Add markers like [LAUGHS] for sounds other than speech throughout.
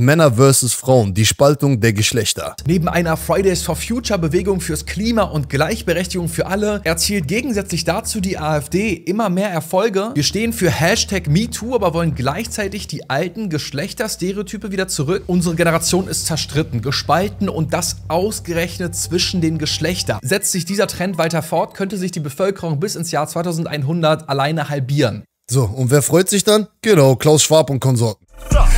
Männer versus Frauen, die Spaltung der Geschlechter. Neben einer Fridays for Future Bewegung fürs Klima und Gleichberechtigung für alle erzielt gegensätzlich dazu die AfD immer mehr Erfolge. Wir stehen für Hashtag MeToo, aber wollen gleichzeitig die alten Geschlechterstereotype wieder zurück. Unsere Generation ist zerstritten, gespalten und das ausgerechnet zwischen den Geschlechtern. Setzt sich dieser Trend weiter fort, könnte sich die Bevölkerung bis ins Jahr 2100 alleine halbieren. So, und wer freut sich dann? Genau, Klaus Schwab und Konsorten.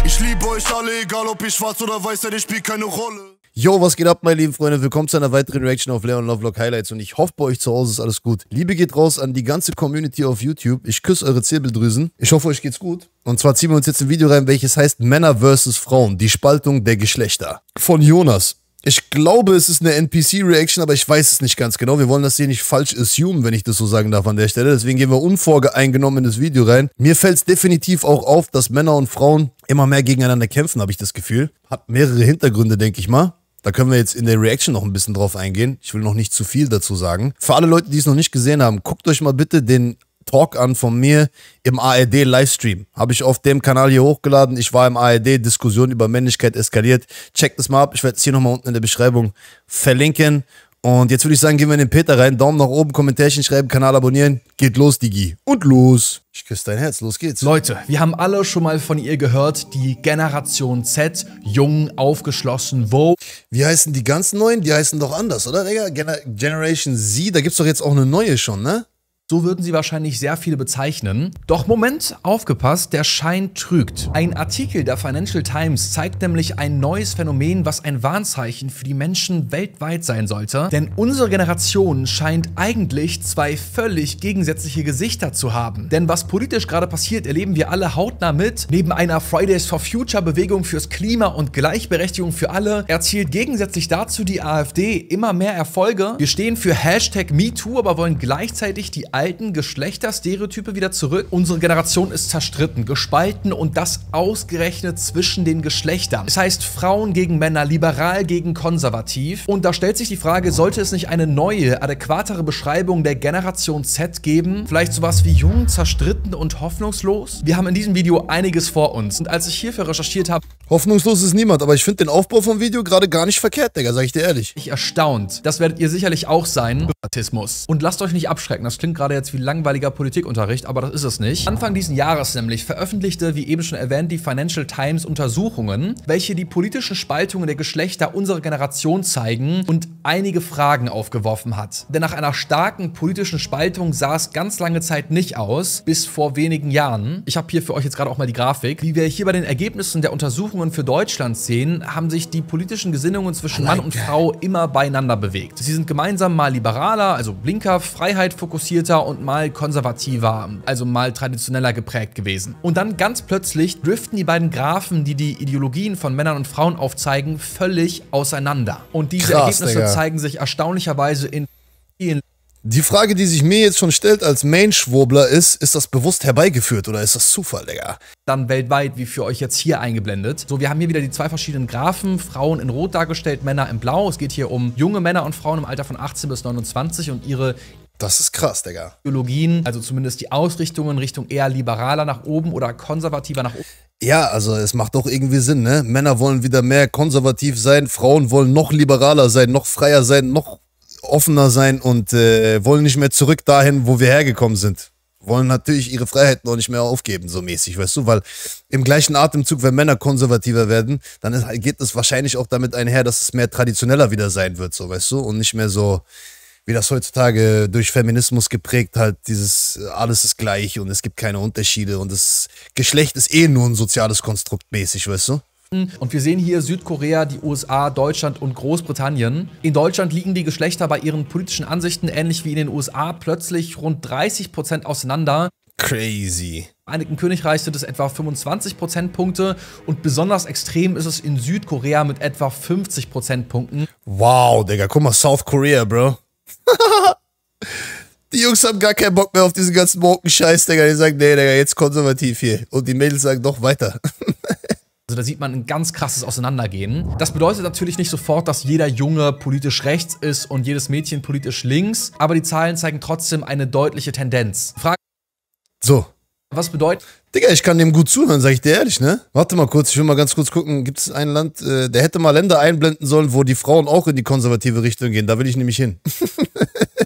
Ich liebe euch alle, egal ob ihr schwarz oder weiß seid, ich spiele keine Rolle. Yo, was geht ab, meine lieben Freunde? Willkommen zu einer weiteren Reaction auf Leon Lovelock Highlights und ich hoffe, bei euch zu Hause ist alles gut. Liebe geht raus an die ganze Community auf YouTube. Ich küsse eure Zirbeldrüsen. Ich hoffe, euch geht's gut. Und zwar ziehen wir uns jetzt ein Video rein, welches heißt Männer vs. Frauen, die Spaltung der Geschlechter. Von Jonas. Ich glaube, es ist eine NPC-Reaction, aber ich weiß es nicht ganz genau. Wir wollen das hier nicht falsch assumen, wenn ich das so sagen darf an der Stelle. Deswegen gehen wir unvorgeeingenommen in das Video rein. Mir fällt es definitiv auch auf, dass Männer und Frauen immer mehr gegeneinander kämpfen, habe ich das Gefühl. Hat mehrere Hintergründe, denke ich mal. Da können wir jetzt in der Reaction noch ein bisschen drauf eingehen. Ich will noch nicht zu viel dazu sagen. Für alle Leute, die es noch nicht gesehen haben, guckt euch mal bitte den Talk an von mir im ARD-Livestream. Habe ich auf dem Kanal hier hochgeladen. Ich war im ARD, Diskussion über Männlichkeit eskaliert. Checkt es mal ab. Ich werde es hier nochmal unten in der Beschreibung verlinken. Und jetzt würde ich sagen, gehen wir in den Peter rein. Daumen nach oben, Kommentarchen schreiben, Kanal abonnieren. Geht los, Digi. Und los. Ich küsse dein Herz. Los geht's. Leute, wir haben alle schon mal von ihr gehört. Die Generation Z, jung, aufgeschlossen, wo. Wie heißen die ganzen neuen? Die heißen doch anders, oder, Digga? Gen Generation Z, da gibt's doch jetzt auch eine neue schon, ne? So würden sie wahrscheinlich sehr viele bezeichnen. Doch Moment, aufgepasst, der Schein trügt. Ein Artikel der Financial Times zeigt nämlich ein neues Phänomen, was ein Warnzeichen für die Menschen weltweit sein sollte. Denn unsere Generation scheint eigentlich zwei völlig gegensätzliche Gesichter zu haben. Denn was politisch gerade passiert, erleben wir alle hautnah mit. Neben einer Fridays for Future Bewegung fürs Klima und Gleichberechtigung für alle erzielt gegensätzlich dazu die AfD immer mehr Erfolge. Wir stehen für Hashtag MeToo, aber wollen gleichzeitig die alten Geschlechterstereotype wieder zurück. Unsere Generation ist zerstritten, gespalten und das ausgerechnet zwischen den Geschlechtern. Es das heißt Frauen gegen Männer, liberal gegen konservativ. Und da stellt sich die Frage, sollte es nicht eine neue, adäquatere Beschreibung der Generation Z geben? Vielleicht sowas wie jung, zerstritten und hoffnungslos? Wir haben in diesem Video einiges vor uns. Und als ich hierfür recherchiert habe, Hoffnungslos ist niemand, aber ich finde den Aufbau vom Video gerade gar nicht verkehrt, Digga, sag ich dir ehrlich. Ich erstaunt. Das werdet ihr sicherlich auch sein. Ratismus. Und lasst euch nicht abschrecken, das klingt gerade jetzt wie langweiliger Politikunterricht, aber das ist es nicht. Anfang diesen Jahres nämlich veröffentlichte, wie eben schon erwähnt, die Financial Times Untersuchungen, welche die politischen Spaltungen der Geschlechter unserer Generation zeigen und einige Fragen aufgeworfen hat. Denn nach einer starken politischen Spaltung sah es ganz lange Zeit nicht aus, bis vor wenigen Jahren. Ich habe hier für euch jetzt gerade auch mal die Grafik, wie wir hier bei den Ergebnissen der Untersuchungen Untersuchungen für Deutschland sehen, haben sich die politischen Gesinnungen zwischen Mann und Frau immer beieinander bewegt. Sie sind gemeinsam mal liberaler, also blinker, Freiheit fokussierter und mal konservativer, also mal traditioneller geprägt gewesen. Und dann ganz plötzlich driften die beiden Graphen, die die Ideologien von Männern und Frauen aufzeigen, völlig auseinander. Und diese Krass, Ergebnisse Digga. zeigen sich erstaunlicherweise in vielen die Frage, die sich mir jetzt schon stellt als Main-Schwurbler ist, ist das bewusst herbeigeführt oder ist das Zufall, Digga? Dann weltweit, wie für euch jetzt hier eingeblendet. So, wir haben hier wieder die zwei verschiedenen Graphen, Frauen in Rot dargestellt, Männer in Blau. Es geht hier um junge Männer und Frauen im Alter von 18 bis 29 und ihre das ist krass, Digga. Ideologien, also zumindest die Ausrichtungen Richtung eher liberaler nach oben oder konservativer nach oben. Ja, also es macht doch irgendwie Sinn, ne? Männer wollen wieder mehr konservativ sein, Frauen wollen noch liberaler sein, noch freier sein, noch offener sein und äh, wollen nicht mehr zurück dahin, wo wir hergekommen sind. Wollen natürlich ihre Freiheit noch nicht mehr aufgeben, so mäßig, weißt du? Weil im gleichen Atemzug, wenn Männer konservativer werden, dann ist, geht das wahrscheinlich auch damit einher, dass es mehr traditioneller wieder sein wird, so, weißt du? Und nicht mehr so, wie das heutzutage durch Feminismus geprägt halt, dieses äh, alles ist gleich und es gibt keine Unterschiede und das Geschlecht ist eh nur ein soziales Konstrukt mäßig, weißt du? Westen. Und wir sehen hier Südkorea, die USA, Deutschland und Großbritannien. In Deutschland liegen die Geschlechter bei ihren politischen Ansichten ähnlich wie in den USA plötzlich rund 30% Prozent auseinander. Crazy. Einigten Königreich sind es etwa 25 Prozentpunkte und besonders extrem ist es in Südkorea mit etwa 50 Prozentpunkten. Wow, Digga, guck mal, South Korea, Bro. [LAUGHS] die Jungs haben gar keinen Bock mehr auf diesen ganzen Morgen-Scheiß, Digga. Die sagen, nee, Digga, jetzt konservativ hier. Und die Mädels sagen, doch weiter. [LAUGHS] Also da sieht man ein ganz krasses Auseinandergehen. Das bedeutet natürlich nicht sofort, dass jeder Junge politisch rechts ist und jedes Mädchen politisch links, aber die Zahlen zeigen trotzdem eine deutliche Tendenz. Frage so. Was bedeutet... Digga, ich kann dem gut zuhören, sag ich dir ehrlich, ne? Warte mal kurz, ich will mal ganz kurz gucken, gibt es ein Land, äh, der hätte mal Länder einblenden sollen, wo die Frauen auch in die konservative Richtung gehen, da will ich nämlich hin. [LAUGHS]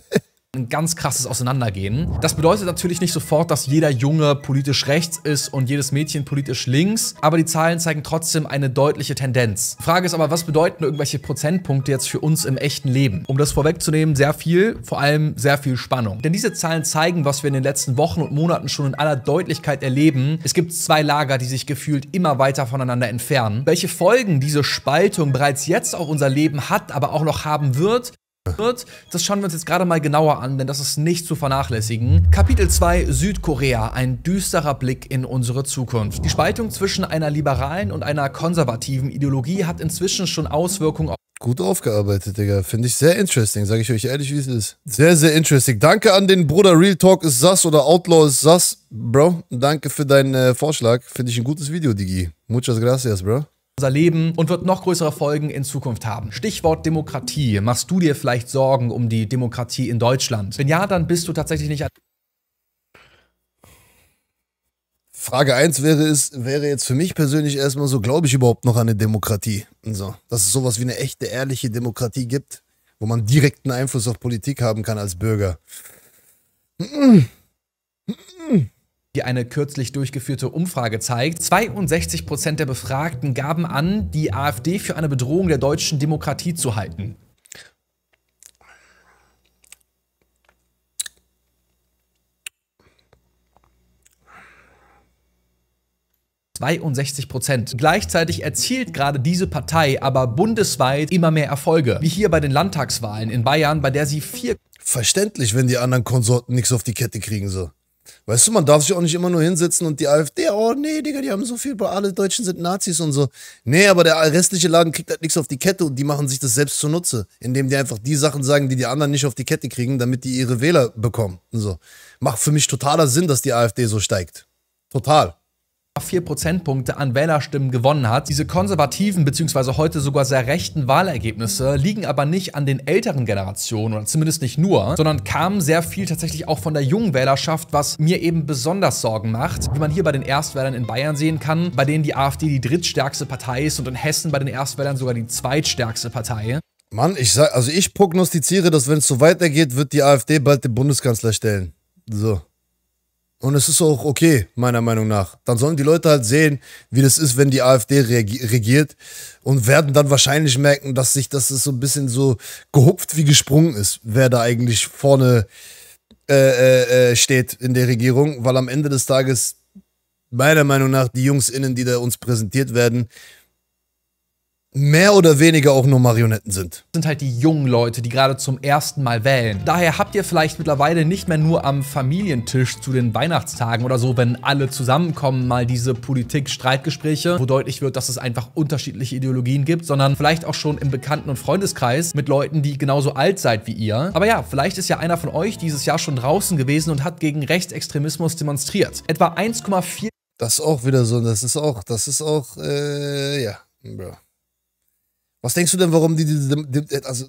ein ganz krasses Auseinandergehen. Das bedeutet natürlich nicht sofort, dass jeder Junge politisch rechts ist und jedes Mädchen politisch links, aber die Zahlen zeigen trotzdem eine deutliche Tendenz. Frage ist aber, was bedeuten irgendwelche Prozentpunkte jetzt für uns im echten Leben? Um das vorwegzunehmen, sehr viel, vor allem sehr viel Spannung. Denn diese Zahlen zeigen, was wir in den letzten Wochen und Monaten schon in aller Deutlichkeit erleben. Es gibt zwei Lager, die sich gefühlt immer weiter voneinander entfernen. Welche Folgen diese Spaltung bereits jetzt auch unser Leben hat, aber auch noch haben wird, wird, das schauen wir uns jetzt gerade mal genauer an, denn das ist nicht zu vernachlässigen. Kapitel 2 Südkorea, ein düsterer Blick in unsere Zukunft. Die Spaltung zwischen einer liberalen und einer konservativen Ideologie hat inzwischen schon Auswirkungen auf Gut aufgearbeitet, Digga. Finde ich sehr interesting, sage ich euch ehrlich, wie es ist. Sehr, sehr interesting. Danke an den Bruder Real Talk ist Sass oder Outlaw ist Sass. Bro, danke für deinen äh, Vorschlag. Finde ich ein gutes Video, Digi. Muchas gracias, bro unser Leben und wird noch größere Folgen in Zukunft haben. Stichwort Demokratie. Machst du dir vielleicht Sorgen um die Demokratie in Deutschland? Wenn ja, dann bist du tatsächlich nicht Frage 1 wäre wäre jetzt für mich persönlich erstmal so, glaube ich überhaupt noch an eine Demokratie? So, also, dass es sowas wie eine echte, ehrliche Demokratie gibt, wo man direkten Einfluss auf Politik haben kann als Bürger. Mm -mm. Mm die eine kürzlich durchgeführte Umfrage zeigt. 62 Prozent der Befragten gaben an, die AfD für eine Bedrohung der deutschen Demokratie zu halten. Prozent. Gleichzeitig erzielt gerade diese Partei aber bundesweit immer mehr Erfolge, wie hier bei den Landtagswahlen in Bayern, bei der sie vier... Verständlich, wenn die anderen Konsorten nichts auf die Kette kriegen, so. Weißt du, man darf sich auch nicht immer nur hinsetzen und die AfD, oh nee, Digga, die haben so viel, alle Deutschen sind Nazis und so. Nee, aber der restliche Laden kriegt halt nichts auf die Kette und die machen sich das selbst zunutze, indem die einfach die Sachen sagen, die die anderen nicht auf die Kette kriegen, damit die ihre Wähler bekommen und so. Macht für mich totaler Sinn, dass die AfD so steigt. Total. 4 Prozentpunkte an Wählerstimmen gewonnen hat. Diese konservativen bzw. heute sogar sehr rechten Wahlergebnisse liegen aber nicht an den älteren Generationen oder zumindest nicht nur, sondern kamen sehr viel tatsächlich auch von der jungen Wählerschaft, was mir eben besonders Sorgen macht. Wie man hier bei den Erstwählern in Bayern sehen kann, bei denen die AfD die drittstärkste Partei ist und in Hessen bei den Erstwählern sogar die zweitstärkste Partei. Mann, ich sag, also ich prognostiziere, dass wenn es so weitergeht, wird die AfD bald den Bundeskanzler stellen. So. Und es ist auch okay, meiner Meinung nach. Dann sollen die Leute halt sehen, wie das ist, wenn die AfD regiert und werden dann wahrscheinlich merken, dass sich das so ein bisschen so gehupft wie gesprungen ist, wer da eigentlich vorne äh, äh, äh, steht in der Regierung, weil am Ende des Tages meiner Meinung nach die JungsInnen, die da uns präsentiert werden, mehr oder weniger auch nur Marionetten sind. Das sind halt die jungen Leute, die gerade zum ersten Mal wählen. Daher habt ihr vielleicht mittlerweile nicht mehr nur am Familientisch zu den Weihnachtstagen oder so, wenn alle zusammenkommen, mal diese Politik-Streitgespräche, wo deutlich wird, dass es einfach unterschiedliche Ideologien gibt, sondern vielleicht auch schon im Bekannten- und Freundeskreis mit Leuten, die genauso alt seid wie ihr. Aber ja, vielleicht ist ja einer von euch dieses Jahr schon draußen gewesen und hat gegen Rechtsextremismus demonstriert. Etwa 1,4... Das ist auch wieder so, das ist auch, das ist auch, äh, ja, bro. Was denkst du denn, warum die, die, die also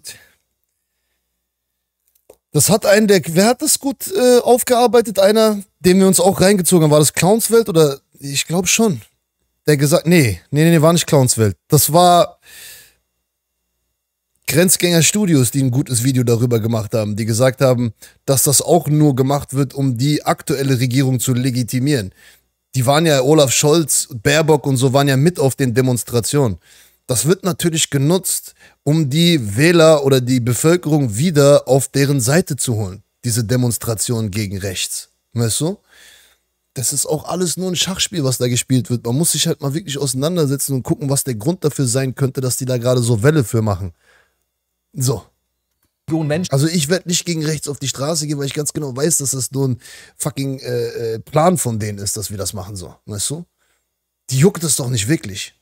das hat einen der, wer hat das gut äh, aufgearbeitet? Einer, den wir uns auch reingezogen haben. War das Clownswelt oder? Ich glaube schon. Der gesagt, nee, nee, nee, war nicht Clownswelt. Das war Grenzgänger Studios, die ein gutes Video darüber gemacht haben, die gesagt haben, dass das auch nur gemacht wird, um die aktuelle Regierung zu legitimieren. Die waren ja, Olaf Scholz, Baerbock und so waren ja mit auf den Demonstrationen. Das wird natürlich genutzt, um die Wähler oder die Bevölkerung wieder auf deren Seite zu holen. Diese Demonstration gegen rechts. Weißt du? Das ist auch alles nur ein Schachspiel, was da gespielt wird. Man muss sich halt mal wirklich auseinandersetzen und gucken, was der Grund dafür sein könnte, dass die da gerade so Welle für machen. So. Also ich werde nicht gegen rechts auf die Straße gehen, weil ich ganz genau weiß, dass das nur ein fucking äh, äh Plan von denen ist, dass wir das machen so. Weißt du? Die juckt es doch nicht wirklich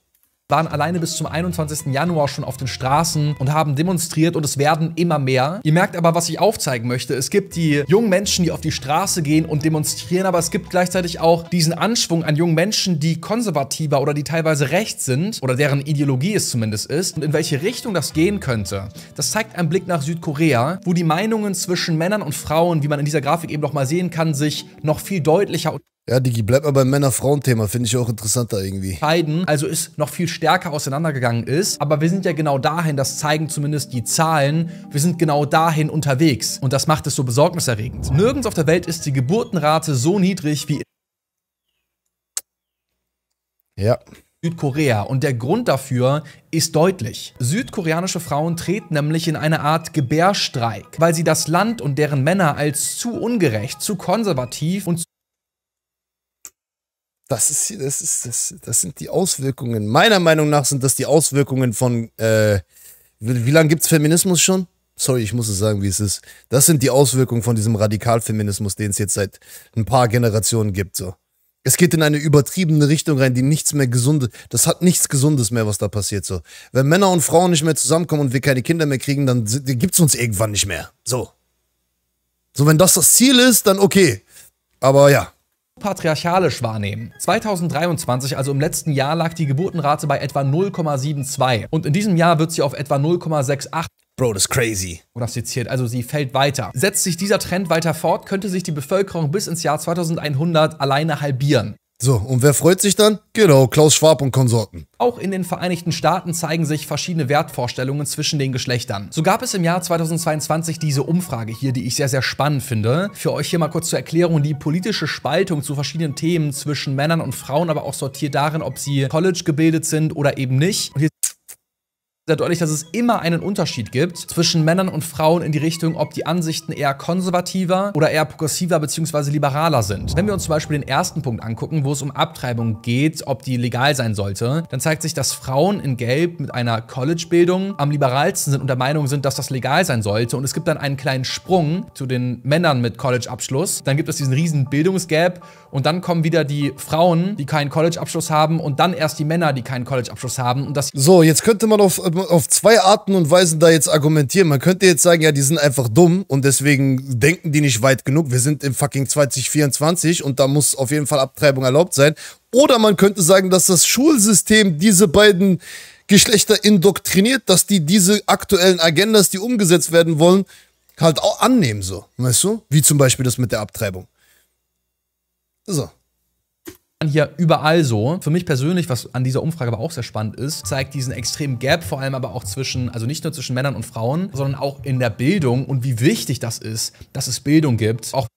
waren alleine bis zum 21. Januar schon auf den Straßen und haben demonstriert und es werden immer mehr. Ihr merkt aber, was ich aufzeigen möchte. Es gibt die jungen Menschen, die auf die Straße gehen und demonstrieren, aber es gibt gleichzeitig auch diesen Anschwung an jungen Menschen, die konservativer oder die teilweise rechts sind oder deren Ideologie es zumindest ist und in welche Richtung das gehen könnte. Das zeigt ein Blick nach Südkorea, wo die Meinungen zwischen Männern und Frauen, wie man in dieser Grafik eben nochmal sehen kann, sich noch viel deutlicher und ja, Digi, bleib mal beim Männer-Frauen-Thema, finde ich auch interessanter irgendwie. Scheiden, also ist noch viel stärker auseinandergegangen ist, aber wir sind ja genau dahin, das zeigen zumindest die Zahlen, wir sind genau dahin unterwegs und das macht es so besorgniserregend. Nirgends auf der Welt ist die Geburtenrate so niedrig wie ja. Südkorea. Und der Grund dafür ist deutlich. Südkoreanische Frauen treten nämlich in eine Art Gebärstreik, weil sie das Land und deren Männer als zu ungerecht, zu konservativ und zu das ist, das ist, das, das sind die Auswirkungen. Meiner Meinung nach sind das die Auswirkungen von, äh, wie, wie lange gibt's Feminismus schon? Sorry, ich muss es sagen, wie es ist. Das sind die Auswirkungen von diesem Radikalfeminismus, den es jetzt seit ein paar Generationen gibt, so. Es geht in eine übertriebene Richtung rein, die nichts mehr gesunde, das hat nichts Gesundes mehr, was da passiert, so. Wenn Männer und Frauen nicht mehr zusammenkommen und wir keine Kinder mehr kriegen, dann gibt's uns irgendwann nicht mehr, so. So, wenn das das Ziel ist, dann okay. Aber ja, patriarchalisch wahrnehmen. 2023, also im letzten Jahr, lag die Geburtenrate bei etwa 0,72 und in diesem Jahr wird sie auf etwa 0,68 Bro, das ist crazy. Prognostiziert, oh, also sie fällt weiter. Setzt sich dieser Trend weiter fort, könnte sich die Bevölkerung bis ins Jahr 2100 alleine halbieren. So, und wer freut sich dann? Genau, Klaus Schwab und Konsorten. Auch in den Vereinigten Staaten zeigen sich verschiedene Wertvorstellungen zwischen den Geschlechtern. So gab es im Jahr 2022 diese Umfrage hier, die ich sehr, sehr spannend finde. Für euch hier mal kurz zur Erklärung, die politische Spaltung zu verschiedenen Themen zwischen Männern und Frauen, aber auch sortiert darin, ob sie college gebildet sind oder eben nicht. Und hier sehr deutlich, dass es immer einen Unterschied gibt zwischen Männern und Frauen in die Richtung, ob die Ansichten eher konservativer oder eher progressiver bzw. liberaler sind. Wenn wir uns zum Beispiel den ersten Punkt angucken, wo es um Abtreibung geht, ob die legal sein sollte, dann zeigt sich, dass Frauen in Gelb mit einer College-Bildung am liberalsten sind und der Meinung sind, dass das legal sein sollte. Und es gibt dann einen kleinen Sprung zu den Männern mit College-Abschluss. Dann gibt es diesen riesen Bildungsgap und dann kommen wieder die Frauen, die keinen College-Abschluss haben und dann erst die Männer, die keinen College-Abschluss haben. Und das so, jetzt könnte man auf äh, auf zwei Arten und Weisen da jetzt argumentieren. Man könnte jetzt sagen, ja, die sind einfach dumm und deswegen denken die nicht weit genug. Wir sind im fucking 2024 und da muss auf jeden Fall Abtreibung erlaubt sein. Oder man könnte sagen, dass das Schulsystem diese beiden Geschlechter indoktriniert, dass die diese aktuellen Agendas, die umgesetzt werden wollen, halt auch annehmen so. Weißt du? Wie zum Beispiel das mit der Abtreibung. So hier überall so. Für mich persönlich, was an dieser Umfrage aber auch sehr spannend ist, zeigt diesen extremen Gap vor allem aber auch zwischen, also nicht nur zwischen Männern und Frauen, sondern auch in der Bildung und wie wichtig das ist, dass es Bildung gibt. Auch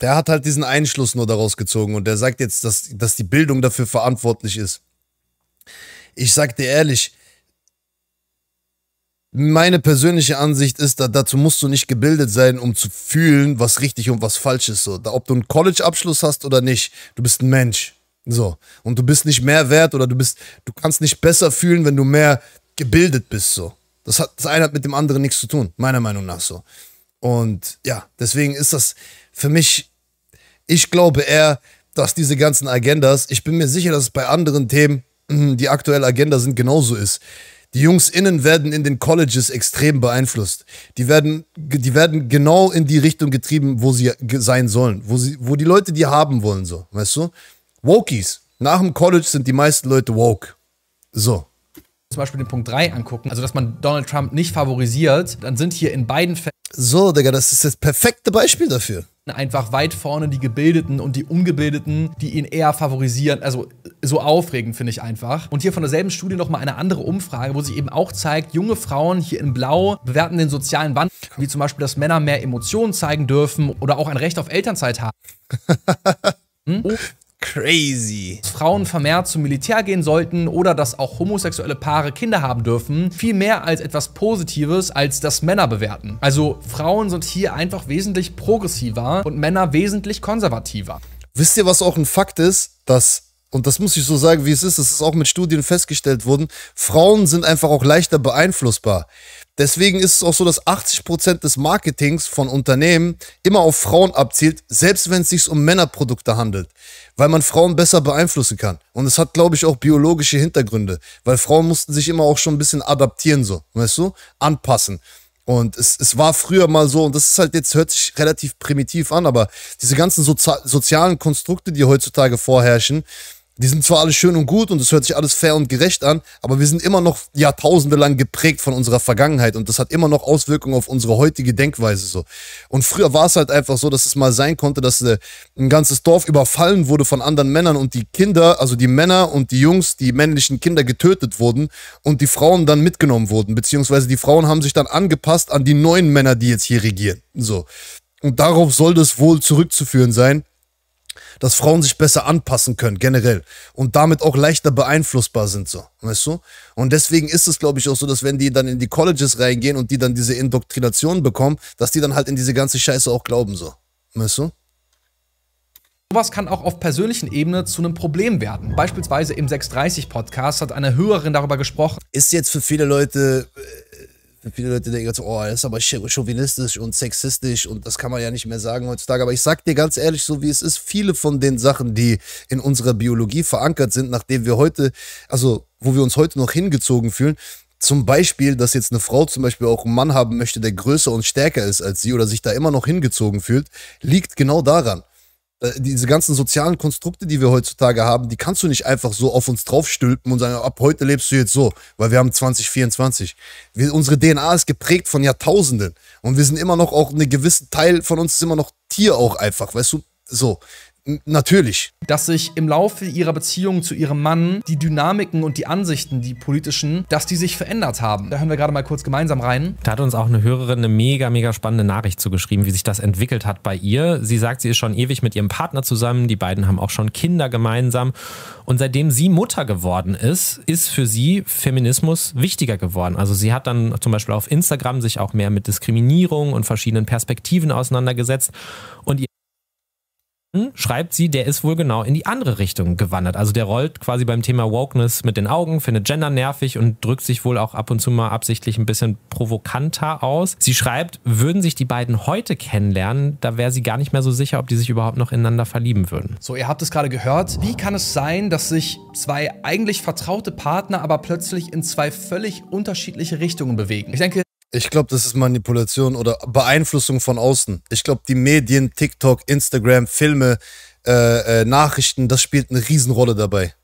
der hat halt diesen Einschluss nur daraus gezogen und der sagt jetzt, dass, dass die Bildung dafür verantwortlich ist. Ich sag dir ehrlich, meine persönliche Ansicht ist, da, dazu musst du nicht gebildet sein, um zu fühlen, was richtig und was falsch ist. So, ob du einen College-Abschluss hast oder nicht, du bist ein Mensch. So. Und du bist nicht mehr wert oder du bist, du kannst nicht besser fühlen, wenn du mehr gebildet bist. So. Das hat, das eine hat mit dem anderen nichts zu tun, meiner Meinung nach so. Und ja, deswegen ist das für mich, ich glaube eher, dass diese ganzen Agendas, ich bin mir sicher, dass es bei anderen Themen, mhm, die aktuelle Agenda sind, genauso ist die JungsInnen werden in den Colleges extrem beeinflusst. Die werden, die werden genau in die Richtung getrieben, wo sie sein sollen, wo, sie, wo die Leute die haben wollen, so, weißt du? Wokies. Nach dem College sind die meisten Leute woke. So zum Beispiel den Punkt 3 angucken, also dass man Donald Trump nicht favorisiert, dann sind hier in beiden Fällen. So, Digga, das ist das perfekte Beispiel dafür. Einfach weit vorne die Gebildeten und die Ungebildeten, die ihn eher favorisieren. Also so aufregend finde ich einfach. Und hier von derselben Studie nochmal eine andere Umfrage, wo sich eben auch zeigt, junge Frauen hier in Blau bewerten den sozialen Wandel, wie zum Beispiel, dass Männer mehr Emotionen zeigen dürfen oder auch ein Recht auf Elternzeit haben. [LAUGHS] Hm? Crazy. Dass Frauen vermehrt zum Militär gehen sollten oder dass auch homosexuelle Paare Kinder haben dürfen, viel mehr als etwas Positives, als das Männer bewerten. Also Frauen sind hier einfach wesentlich progressiver und Männer wesentlich konservativer. Wisst ihr, was auch ein Fakt ist? Dass und das muss ich so sagen, wie es ist, das ist auch mit Studien festgestellt worden, Frauen sind einfach auch leichter beeinflussbar. Deswegen ist es auch so, dass 80% des Marketings von Unternehmen immer auf Frauen abzielt, selbst wenn es sich um Männerprodukte handelt, weil man Frauen besser beeinflussen kann. Und es hat, glaube ich, auch biologische Hintergründe, weil Frauen mussten sich immer auch schon ein bisschen adaptieren, so, weißt du, anpassen. Und es, es war früher mal so, und das ist halt jetzt, hört sich relativ primitiv an, aber diese ganzen Sozi sozialen Konstrukte, die heutzutage vorherrschen, die sind zwar alles schön und gut und es hört sich alles fair und gerecht an, aber wir sind immer noch Jahrtausende lang geprägt von unserer Vergangenheit und das hat immer noch Auswirkungen auf unsere heutige Denkweise so. Und früher war es halt einfach so, dass es mal sein konnte, dass äh, ein ganzes Dorf überfallen wurde von anderen Männern und die Kinder, also die Männer und die Jungs, die männlichen Kinder getötet wurden und die Frauen dann mitgenommen wurden, beziehungsweise die Frauen haben sich dann angepasst an die neuen Männer, die jetzt hier regieren. So. Und darauf soll das wohl zurückzuführen sein dass Frauen sich besser anpassen können, generell. Und damit auch leichter beeinflussbar sind, so. Weißt du? Und deswegen ist es, glaube ich, auch so, dass wenn die dann in die Colleges reingehen und die dann diese Indoktrination bekommen, dass die dann halt in diese ganze Scheiße auch glauben, so. Weißt du? Sowas kann auch auf persönlichen Ebene zu einem Problem werden. Beispielsweise im 630-Podcast hat eine Hörerin darüber gesprochen. Ist jetzt für viele Leute äh, Viele Leute denken so, oh, das ist aber chauvinistisch und sexistisch und das kann man ja nicht mehr sagen heutzutage. Aber ich sag dir ganz ehrlich, so wie es ist, viele von den Sachen, die in unserer Biologie verankert sind, nachdem wir heute, also wo wir uns heute noch hingezogen fühlen, zum Beispiel, dass jetzt eine Frau zum Beispiel auch einen Mann haben möchte, der größer und stärker ist als sie oder sich da immer noch hingezogen fühlt, liegt genau daran. Äh, diese ganzen sozialen Konstrukte, die wir heutzutage haben, die kannst du nicht einfach so auf uns draufstülpen und sagen, ab heute lebst du jetzt so, weil wir haben 2024. Wir, unsere DNA ist geprägt von Jahrtausenden und wir sind immer noch auch ein ne, gewisse Teil von uns ist immer noch Tier auch einfach, weißt du, so. Natürlich. Dass sich im Laufe ihrer Beziehung zu ihrem Mann die Dynamiken und die Ansichten, die politischen, dass die sich verändert haben. Da hören wir gerade mal kurz gemeinsam rein. Da hat uns auch eine Hörerin eine mega, mega spannende Nachricht zugeschrieben, wie sich das entwickelt hat bei ihr. Sie sagt, sie ist schon ewig mit ihrem Partner zusammen. Die beiden haben auch schon Kinder gemeinsam. Und seitdem sie Mutter geworden ist, ist für sie Feminismus wichtiger geworden. Also sie hat dann zum Beispiel auf Instagram sich auch mehr mit Diskriminierung und verschiedenen Perspektiven auseinandergesetzt. Und ihr schreibt sie, der ist wohl genau in die andere Richtung gewandert. Also der rollt quasi beim Thema Wokeness mit den Augen, findet Gender nervig und drückt sich wohl auch ab und zu mal absichtlich ein bisschen provokanter aus. Sie schreibt, würden sich die beiden heute kennenlernen, da wäre sie gar nicht mehr so sicher, ob die sich überhaupt noch ineinander verlieben würden. So, ihr habt es gerade gehört. Wie kann es sein, dass sich zwei eigentlich vertraute Partner aber plötzlich in zwei völlig unterschiedliche Richtungen bewegen? Ich denke, ich glaube, das ist Manipulation oder Beeinflussung von außen. Ich glaube, die Medien, TikTok, Instagram, Filme, äh, äh, Nachrichten, das spielt eine Riesenrolle dabei.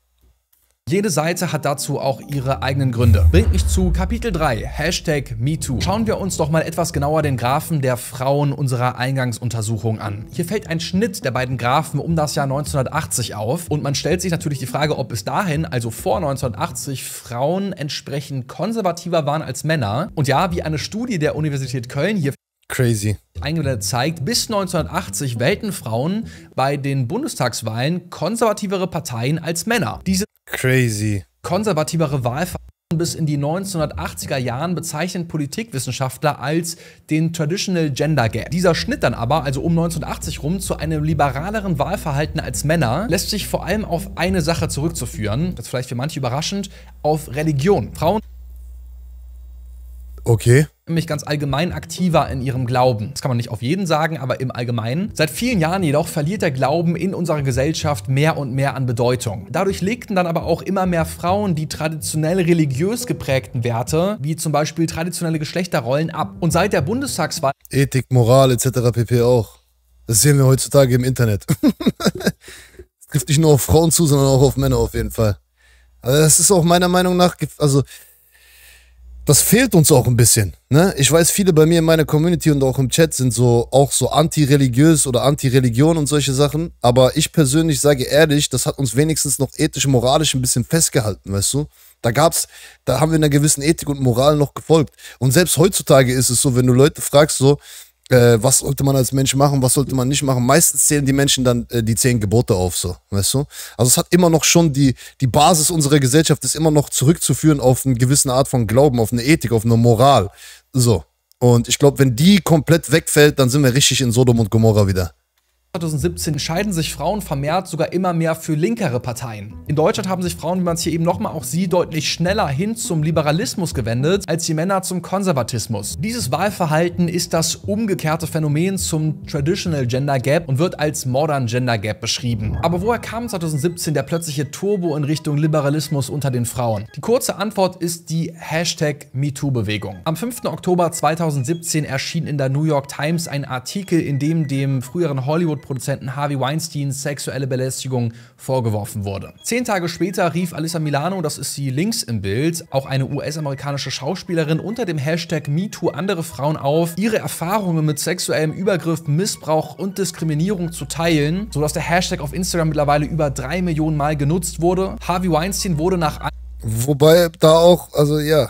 Jede Seite hat dazu auch ihre eigenen Gründe. Bringt mich zu Kapitel 3, Hashtag MeToo. Schauen wir uns doch mal etwas genauer den Graphen der Frauen unserer Eingangsuntersuchung an. Hier fällt ein Schnitt der beiden Graphen um das Jahr 1980 auf und man stellt sich natürlich die Frage, ob bis dahin, also vor 1980, Frauen entsprechend konservativer waren als Männer. Und ja, wie eine Studie der Universität Köln hier Crazy. Eingeblendet zeigt, bis 1980 wählten Frauen bei den Bundestagswahlen konservativere Parteien als Männer. Diese Crazy. Konservativere Wahlverhalten bis in die 1980er Jahren bezeichnen Politikwissenschaftler als den Traditional Gender Gap. Dieser Schnitt dann aber, also um 1980 rum, zu einem liberaleren Wahlverhalten als Männer, lässt sich vor allem auf eine Sache zurückzuführen, das ist vielleicht für manche überraschend, auf Religion. Frauen Okay. Nämlich ganz allgemein aktiver in ihrem Glauben. Das kann man nicht auf jeden sagen, aber im Allgemeinen. Seit vielen Jahren jedoch verliert der Glauben in unserer Gesellschaft mehr und mehr an Bedeutung. Dadurch legten dann aber auch immer mehr Frauen die traditionell religiös geprägten Werte, wie zum Beispiel traditionelle Geschlechterrollen, ab. Und seit der Bundestagswahl. Ethik, Moral etc. pp. auch. Das sehen wir heutzutage im Internet. das [LAUGHS] trifft nicht nur auf Frauen zu, sondern auch auf Männer auf jeden Fall. Also das ist auch meiner Meinung nach, also das fehlt uns auch ein bisschen. Ne? Ich weiß, viele bei mir in meiner Community und auch im Chat sind so auch so antireligiös oder anti-Religion und solche Sachen. Aber ich persönlich sage ehrlich, das hat uns wenigstens noch ethisch, moralisch ein bisschen festgehalten, weißt du? Da gab's, da haben wir einer gewissen Ethik und Moral noch gefolgt. Und selbst heutzutage ist es so, wenn du Leute fragst, so, äh, was sollte man als Mensch machen, was sollte man nicht machen. Meistens zählen die Menschen dann äh, die zehn Gebote auf, so, weißt du? Also es hat immer noch schon die, die Basis unserer Gesellschaft ist immer noch zurückzuführen auf eine gewisse Art von Glauben, auf eine Ethik, auf eine Moral. So. Und ich glaube, wenn die komplett wegfällt, dann sind wir richtig in Sodom und Gomorra wieder. 2017 entscheiden sich Frauen vermehrt sogar immer mehr für linkere Parteien. In Deutschland haben sich Frauen, wie man es hier eben nochmal auch sieht, deutlich schneller hin zum Liberalismus gewendet, als die Männer zum Konservatismus. Dieses Wahlverhalten ist das umgekehrte Phänomen zum Traditional Gender Gap und wird als Modern Gender Gap beschrieben. Aber woher kam 2017 der plötzliche Turbo in Richtung Liberalismus unter den Frauen? Die kurze Antwort ist die Hashtag MeToo-Bewegung. Am 5. Oktober 2017 erschien in der New York Times ein Artikel, in dem dem früheren Hollywood Hollywood-Produzenten Harvey Weinstein sexuelle Belästigung vorgeworfen wurde. Zehn Tage später rief Alyssa Milano, das ist sie links im Bild, auch eine US-amerikanische Schauspielerin unter dem Hashtag MeToo andere Frauen auf, ihre Erfahrungen mit sexuellem Übergriff, Missbrauch und Diskriminierung zu teilen, sodass der Hashtag auf Instagram mittlerweile über drei Millionen Mal genutzt wurde. Harvey Weinstein wurde nach Wobei da auch, also ja,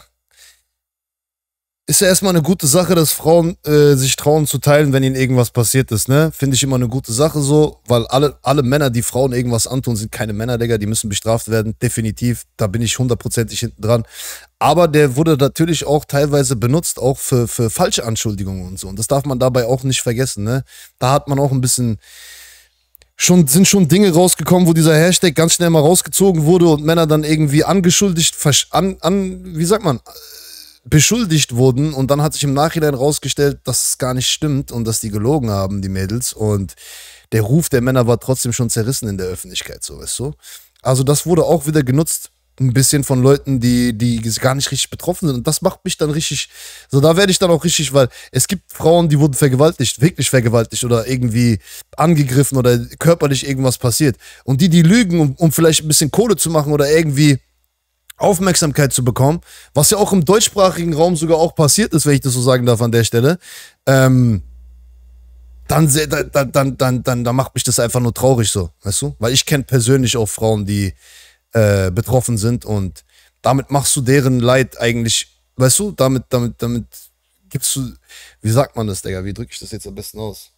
ist ja erstmal eine gute Sache, dass Frauen äh, sich trauen zu teilen, wenn ihnen irgendwas passiert ist, ne? Finde ich immer eine gute Sache so, weil alle, alle Männer, die Frauen irgendwas antun, sind keine Männer, Digga, die müssen bestraft werden, definitiv. Da bin ich hundertprozentig hinten dran. Aber der wurde natürlich auch teilweise benutzt, auch für, für falsche Anschuldigungen und so. Und das darf man dabei auch nicht vergessen, ne? Da hat man auch ein bisschen schon, sind schon Dinge rausgekommen, wo dieser Hashtag ganz schnell mal rausgezogen wurde und Männer dann irgendwie angeschuldigt, an, an wie sagt man, beschuldigt wurden und dann hat sich im Nachhinein rausgestellt, dass es gar nicht stimmt und dass die gelogen haben, die Mädels. Und der Ruf der Männer war trotzdem schon zerrissen in der Öffentlichkeit, so weißt du. Also das wurde auch wieder genutzt, ein bisschen von Leuten, die, die gar nicht richtig betroffen sind. Und das macht mich dann richtig, so da werde ich dann auch richtig, weil es gibt Frauen, die wurden vergewaltigt, wirklich vergewaltigt oder irgendwie angegriffen oder körperlich irgendwas passiert. Und die, die lügen, um, um vielleicht ein bisschen Kohle zu machen oder irgendwie Aufmerksamkeit zu bekommen, was ja auch im deutschsprachigen Raum sogar auch passiert ist, wenn ich das so sagen darf an der Stelle, ähm, dann, dann, dann, dann, dann, dann macht mich das einfach nur traurig so, weißt du? Weil ich kenne persönlich auch Frauen, die äh, betroffen sind und damit machst du deren Leid eigentlich, weißt du, damit, damit, damit gibst du, wie sagt man das, Digga, wie drücke ich das jetzt am besten aus?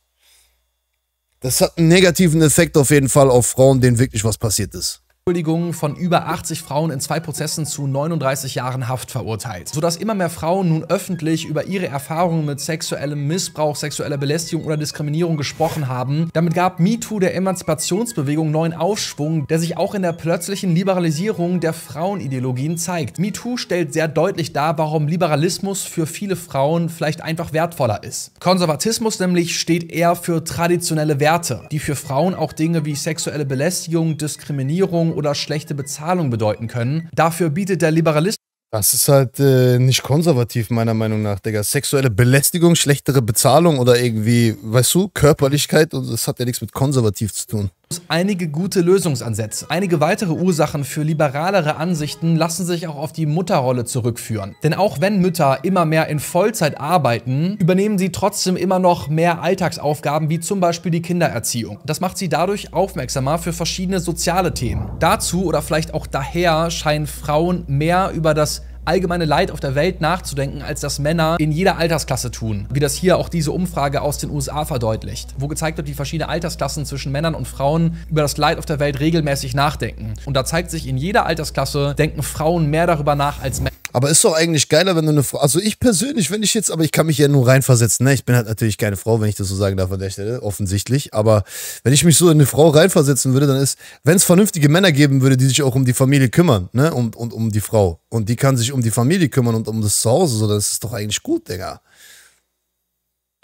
Das hat einen negativen Effekt auf jeden Fall auf Frauen, denen wirklich was passiert ist. Anschuldigungen von über 80 Frauen in zwei Prozessen zu 39 Jahren Haft verurteilt, sodass immer mehr Frauen nun öffentlich über ihre Erfahrungen mit sexuellem Missbrauch, sexueller Belästigung oder Diskriminierung gesprochen haben. Damit gab MeToo der Emanzipationsbewegung neuen Aufschwung, der sich auch in der plötzlichen Liberalisierung der Frauenideologien zeigt. MeToo stellt sehr deutlich dar, warum Liberalismus für viele Frauen vielleicht einfach wertvoller ist. Konservatismus nämlich steht eher für traditionelle Werte, die für Frauen auch Dinge wie sexuelle Belästigung, Diskriminierung oder schlechte Bezahlung bedeuten können. Dafür bietet der Liberalismus das ist halt äh, nicht konservativ, meiner Meinung nach, Digga. Sexuelle Belästigung, schlechtere Bezahlung oder irgendwie, weißt du, Körperlichkeit, das hat ja nichts mit konservativ zu tun einige gute Lösungsansätze. Einige weitere Ursachen für liberalere Ansichten lassen sich auch auf die Mutterrolle zurückführen. Denn auch wenn Mütter immer mehr in Vollzeit arbeiten, übernehmen sie trotzdem immer noch mehr Alltagsaufgaben wie zum Beispiel die Kindererziehung. Das macht sie dadurch aufmerksamer für verschiedene soziale Themen. Dazu oder vielleicht auch daher scheinen Frauen mehr über das allgemeine Leid auf der Welt nachzudenken, als das Männer in jeder Altersklasse tun, wie das hier auch diese Umfrage aus den USA verdeutlicht, wo gezeigt wird, wie verschiedene Altersklassen zwischen Männern und Frauen über das Leid auf der Welt regelmäßig nachdenken. Und da zeigt sich, in jeder Altersklasse denken Frauen mehr darüber nach als Männer. Aber ist doch eigentlich geiler, wenn du eine Frau. Also ich persönlich, wenn ich jetzt, aber ich kann mich ja nur reinversetzen. Ne? Ich bin halt natürlich keine Frau, wenn ich das so sagen darf an der Stelle, offensichtlich. Aber wenn ich mich so in eine Frau reinversetzen würde, dann ist, wenn es vernünftige Männer geben würde, die sich auch um die Familie kümmern, ne? Und, und um die Frau. Und die kann sich um die Familie kümmern und um das Zuhause. So, das ist doch eigentlich gut, Digga.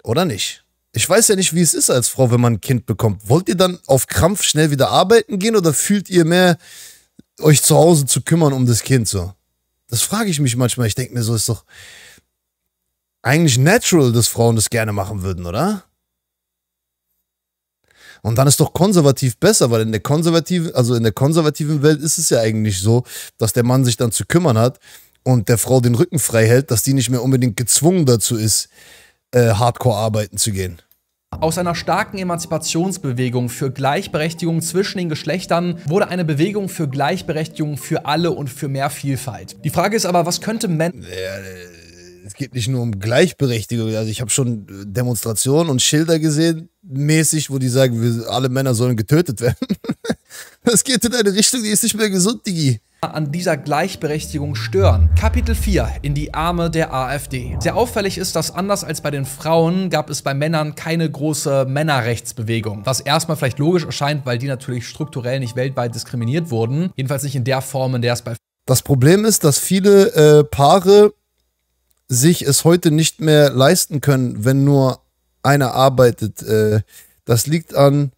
Oder nicht? Ich weiß ja nicht, wie es ist als Frau, wenn man ein Kind bekommt. Wollt ihr dann auf Krampf schnell wieder arbeiten gehen oder fühlt ihr mehr, euch zu Hause zu kümmern um das Kind so? Das frage ich mich manchmal. Ich denke mir so, ist doch eigentlich natural, dass Frauen das gerne machen würden, oder? Und dann ist doch konservativ besser, weil in der konservativen, also in der konservativen Welt ist es ja eigentlich so, dass der Mann sich dann zu kümmern hat und der Frau den Rücken frei hält, dass die nicht mehr unbedingt gezwungen dazu ist, äh, Hardcore arbeiten zu gehen. Aus einer starken Emanzipationsbewegung für Gleichberechtigung zwischen den Geschlechtern wurde eine Bewegung für Gleichberechtigung für alle und für mehr Vielfalt. Die Frage ist aber, was könnte Männer... Äh, es geht nicht nur um Gleichberechtigung. Also ich habe schon äh, Demonstrationen und Schilder gesehen, mäßig, wo die sagen, wir, alle Männer sollen getötet werden. [LAUGHS] das geht in eine Richtung, die ist nicht mehr gesund, Digi an dieser Gleichberechtigung stören. Kapitel 4 in die Arme der AfD. Sehr auffällig ist, dass anders als bei den Frauen gab es bei Männern keine große Männerrechtsbewegung. Was erstmal vielleicht logisch erscheint, weil die natürlich strukturell nicht weltweit diskriminiert wurden. Jedenfalls nicht in der Form, in der es bei das Problem ist, dass viele äh, Paare sich es heute nicht mehr leisten können, wenn nur einer arbeitet. Äh, das liegt an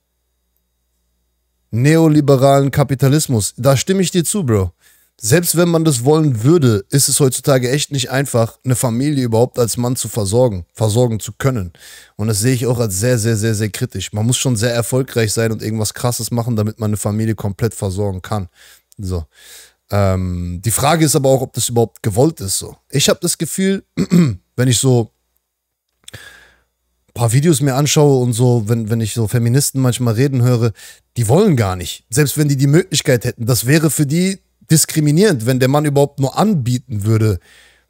neoliberalen Kapitalismus. Da stimme ich dir zu, Bro. Selbst wenn man das wollen würde, ist es heutzutage echt nicht einfach, eine Familie überhaupt als Mann zu versorgen, versorgen zu können. Und das sehe ich auch als sehr, sehr, sehr, sehr kritisch. Man muss schon sehr erfolgreich sein und irgendwas Krasses machen, damit man eine Familie komplett versorgen kann. So. Ähm, die Frage ist aber auch, ob das überhaupt gewollt ist. So. Ich habe das Gefühl, [CLEARS THROAT] wenn ich so ein paar Videos mir anschaue und so, wenn, wenn ich so Feministen manchmal reden höre, die wollen gar nicht. Selbst wenn die die Möglichkeit hätten, das wäre für die diskriminierend, wenn der Mann überhaupt nur anbieten würde,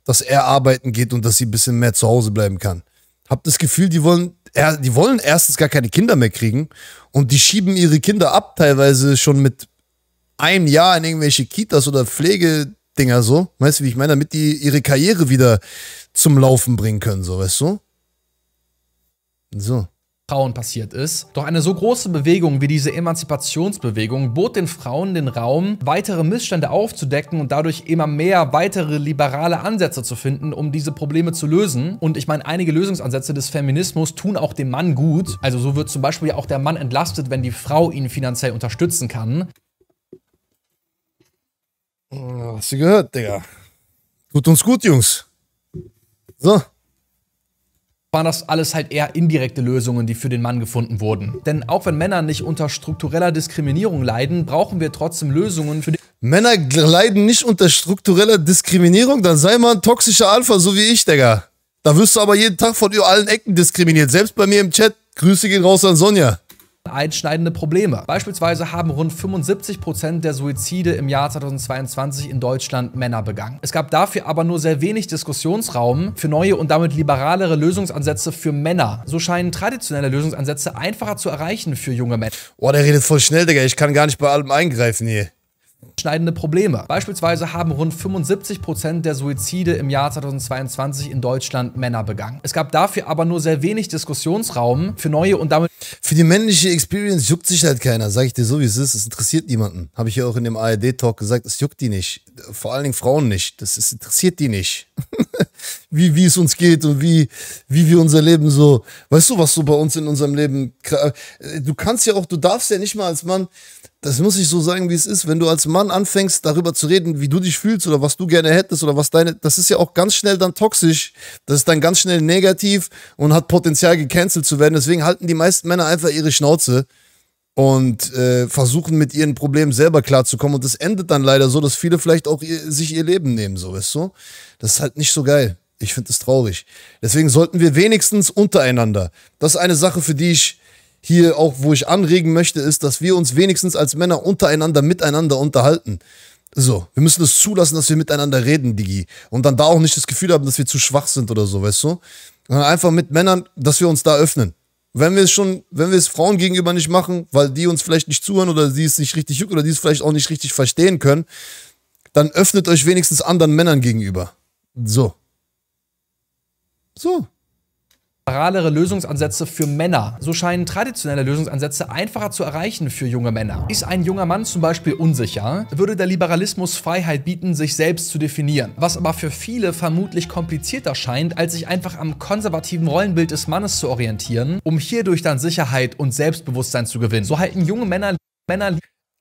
dass er arbeiten geht und dass sie ein bisschen mehr zu Hause bleiben kann. Hab das Gefühl, die wollen, die wollen erstens gar keine Kinder mehr kriegen und die schieben ihre Kinder ab, teilweise schon mit einem Jahr in irgendwelche Kitas oder Pflegedinger so, weißt du, wie ich meine, damit die ihre Karriere wieder zum Laufen bringen können, so, weißt du? So. Frauen passiert ist. Doch eine so große Bewegung wie diese Emanzipationsbewegung bot den Frauen den Raum, weitere Missstände aufzudecken und dadurch immer mehr weitere liberale Ansätze zu finden, um diese Probleme zu lösen. Und ich meine, einige Lösungsansätze des Feminismus tun auch dem Mann gut. Also so wird zum Beispiel auch der Mann entlastet, wenn die Frau ihn finanziell unterstützen kann. Hm, hast du gehört, Digga? Tut uns gut, Jungs. So. Waren das alles halt eher indirekte Lösungen, die für den Mann gefunden wurden. Denn auch wenn Männer nicht unter struktureller Diskriminierung leiden, brauchen wir trotzdem Lösungen für die. Männer leiden nicht unter struktureller Diskriminierung? Dann sei mal ein toxischer Alpha, so wie ich, Digga. Da wirst du aber jeden Tag von allen Ecken diskriminiert. Selbst bei mir im Chat. Grüße gehen raus an Sonja einschneidende Probleme. Beispielsweise haben rund 75% der Suizide im Jahr 2022 in Deutschland Männer begangen. Es gab dafür aber nur sehr wenig Diskussionsraum für neue und damit liberalere Lösungsansätze für Männer. So scheinen traditionelle Lösungsansätze einfacher zu erreichen für junge Männer. Oh, der redet voll schnell, Digga. Ich kann gar nicht bei allem eingreifen hier schneidende Probleme. Beispielsweise haben rund 75% der Suizide im Jahr 2022 in Deutschland Männer begangen. Es gab dafür aber nur sehr wenig Diskussionsraum für neue und damit... Für die männliche Experience juckt sich halt keiner, sag ich dir so wie es ist, es interessiert niemanden. Habe ich ja auch in dem ARD-Talk gesagt, es juckt die nicht. Vor allen Dingen Frauen nicht, das ist, interessiert die nicht. [LAUGHS] wie, wie es uns geht und wie, wie wir unser Leben so... Weißt du, was so bei uns in unserem Leben... Äh, du kannst ja auch, du darfst ja nicht mal als Mann das muss ich so sagen, wie es ist. Wenn du als Mann anfängst, darüber zu reden, wie du dich fühlst oder was du gerne hättest oder was deine, das ist ja auch ganz schnell dann toxisch. Das ist dann ganz schnell negativ und hat Potenzial, gecancelt zu werden. Deswegen halten die meisten Männer einfach ihre Schnauze und äh, versuchen mit ihren Problemen selber klarzukommen. Und das endet dann leider so, dass viele vielleicht auch ihr, sich ihr Leben nehmen, so weißt du? Das ist halt nicht so geil. Ich finde es traurig. Deswegen sollten wir wenigstens untereinander. Das ist eine Sache, für die ich hier auch, wo ich anregen möchte, ist, dass wir uns wenigstens als Männer untereinander, miteinander unterhalten. So, wir müssen es das zulassen, dass wir miteinander reden, Digi. Und dann da auch nicht das Gefühl haben, dass wir zu schwach sind oder so, weißt du? Sondern einfach mit Männern, dass wir uns da öffnen. Wenn wir es schon, wenn wir es Frauen gegenüber nicht machen, weil die uns vielleicht nicht zuhören oder die es nicht richtig juckt oder die es vielleicht auch nicht richtig verstehen können, dann öffnet euch wenigstens anderen Männern gegenüber. So. So liberalere Lösungsansätze für Männer. So scheinen traditionelle Lösungsansätze einfacher zu erreichen für junge Männer. Ist ein junger Mann zum Beispiel unsicher, würde der Liberalismus Freiheit bieten, sich selbst zu definieren. Was aber für viele vermutlich komplizierter scheint, als sich einfach am konservativen Rollenbild des Mannes zu orientieren, um hierdurch dann Sicherheit und Selbstbewusstsein zu gewinnen. So halten junge Männer Männer